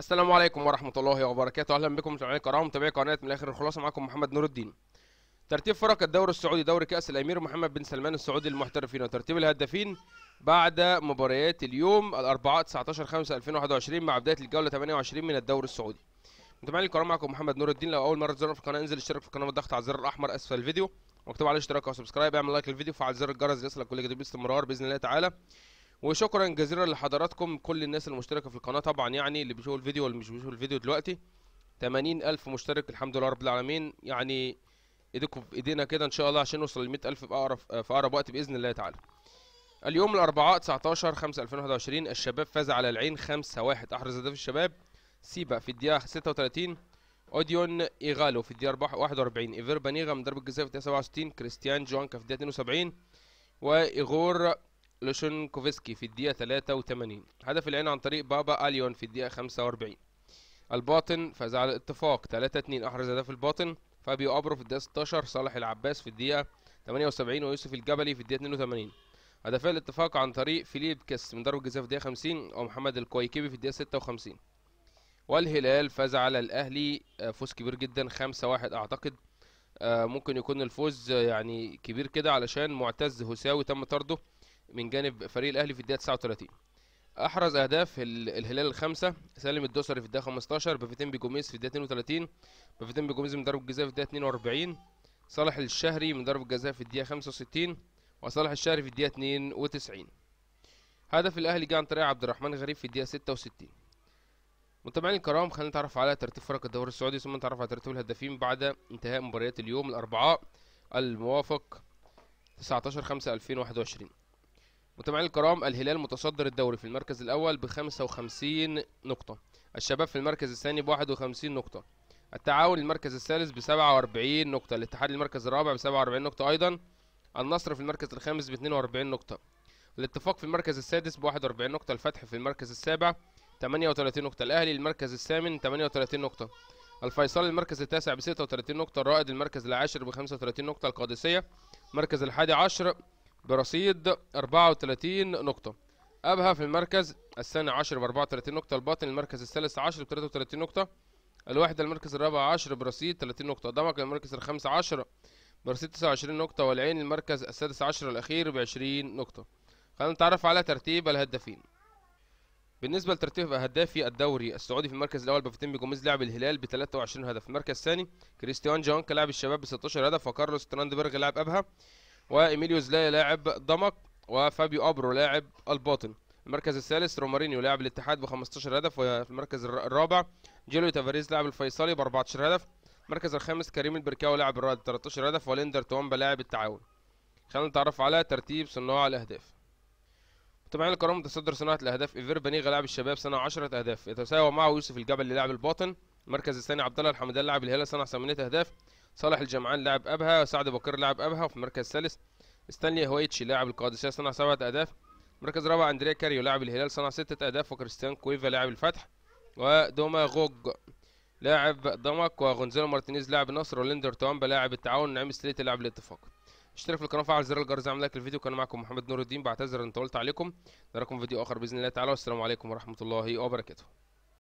السلام عليكم ورحمة الله وبركاته أهلا بكم متابعينا الكرام متابعي قناة من الآخر الخلاصة معكم محمد نور الدين ترتيب فرق الدوري السعودي دوري كأس الأمير محمد بن سلمان السعودي للمحترفين وترتيب الهدافين بعد مباريات اليوم الأربعاء 19 5 2021 مع بداية الجولة 28 من الدوري السعودي متابعينا الكرام معكم محمد نور الدين لو أول مرة تزورنا في القناة انزل اشترك في القناة بالضغط على الزر الأحمر أسفل الفيديو واكتب على اشتراك وسبسكرايب اعمل لايك للفيديو وفعل زر الجرس ليصلك كل جديد باستمرار بإذن الله تعالى وشكرا جزيلا لحضراتكم كل الناس المشتركه في القناه طبعا يعني اللي بيشوفوا الفيديو واللي مش بيشوفوا الفيديو دلوقتي 80000 مشترك الحمد لله رب العالمين يعني ايديكم في ايدينا كده ان شاء الله عشان نوصل ل 100000 في اقرب في اقرب وقت باذن الله تعالى اليوم الاربعاء 19 5 2021 الشباب فاز على العين 5 1 احرز هدف الشباب سيبا في الدقيقه 36 اوديون ايغالو في الدقيقه 41 ايفير بانيغا من ضربه جزاء في الدقيقه 67 كريستيان جوانكا في الدقيقه 72 وايغور لوشنكوفسكي في الدقيقة 83 هدف العين عن طريق بابا أليون في الدقيقة 45 الباطن فاز على الاتفاق 3-2 أحرز هدف الباطن فابيو أبرو في الدقيقة 16 صالح العباس في الدقيقة 78 ويوسف الجبلي في الدقيقة 82 هدفي الاتفاق عن طريق فيليب كيس من ضربة جزاء في الدقيقة 50 ومحمد الكويكيبي في الدقيقة 56 والهلال فاز على الأهلي آه، فوز كبير جدا 5-1 أعتقد آه، ممكن يكون الفوز يعني كبير كده علشان معتز هساوي تم طرده من جانب فريق الاهلي في الدقيقه 39 احرز اهداف الهلال الخمسه سالم الدوسري في الدقيقه 15 بفتين بجوميز في الدقيقه 32 بفتين بجوميز من ضربه جزاء في الدقيقه 42 صالح الشهري من ضربه جزاء في الدقيقه 65 وصالح الشهري في الدقيقه 92 هدف الاهلي جه عن طريق عبد الرحمن غريب في الدقيقه 66 متابعين الكرام خلينا نتعرف على ترتيب فرق الدوري السعودي ثم نتعرف على ترتيب الهدافين بعد انتهاء مباريات اليوم الاربعاء الموافق 19 5 2021 متابعينا الكرام الهلال متصدر الدوري في المركز الأول ب 55 نقطة الشباب في المركز الثاني ب 51 نقطة التعاون المركز الثالث ب 47 نقطة الاتحاد المركز الرابع ب 47 نقطة أيضا النصر في المركز الخامس ب 42 نقطة الاتفاق في المركز السادس ب 41 نقطة الفتح في المركز السابع 38 نقطة الأهلي المركز الثامن 38 نقطة الفيصل المركز التاسع ب 36 نقطة الرائد المركز العاشر ب 35 نقطة القادسية المركز الحادي عشر برصيد 34 نقطة أبها في المركز الثاني عشر ب 34 نقطة الباطن المركز الثالث عشر ب 33 نقطة الواحد المركز الرابع عشر برصيد 30 نقطة ضمك المركز الخامس عشر برصيد 29 نقطة والعين المركز السادس عشر الأخير ب 20 نقطة خلينا نتعرف على ترتيب الهدافين بالنسبة لترتيب هدافي الدوري السعودي في المركز الأول بفتيمي جوميز لاعب الهلال ب 23 هدف، المركز الثاني كريستيان جونك لاعب الشباب ب 16 هدف وكارلوس تراندبرغ لاعب أبها وإيميليو زلايا لاعب ضمك وفابيو أبرو لاعب الباطن المركز الثالث رومارينيو لاعب الاتحاد ب 15 هدف وفي المركز الرابع جيلو تافاريز لاعب الفيصلي ب 14 هدف المركز الخامس كريم البركاوي لاعب الرائد 13 هدف وليندر توامبا لاعب التعاون خلينا نتعرف على ترتيب صناع الاهداف متابعين الكرام متصدر صناعه الاهداف ايفير بنيغا لاعب الشباب صنع 10 اهداف يتساوى معه يوسف الجبل لاعب الباطن المركز الثاني عبد الله الحمدان لاعب الهلال صنع 8 اهداف صالح الجمعان لاعب أبها سعد بكر لاعب أبها وفي المركز الثالث ستانلي هويتشي لاعب القادسية صنع سبعة أهداف المركز الرابع أندريا كاريو لاعب الهلال صنع ستة أهداف وكريستيان كويفا لاعب الفتح ودوما غوج لاعب ضمك وغونزالو مارتينيز لاعب النصر وليندر توامبا لاعب التعاون نعيم ستريت لاعب الاتفاق اشترك في القناه وفعل زر الجرس اعمل لايك للفيديو كان معكم محمد نور الدين بعتذر ان طولت عليكم نراكم فيديو اخر باذن الله تعالى والسلام عليكم ورحمه الله وبركاته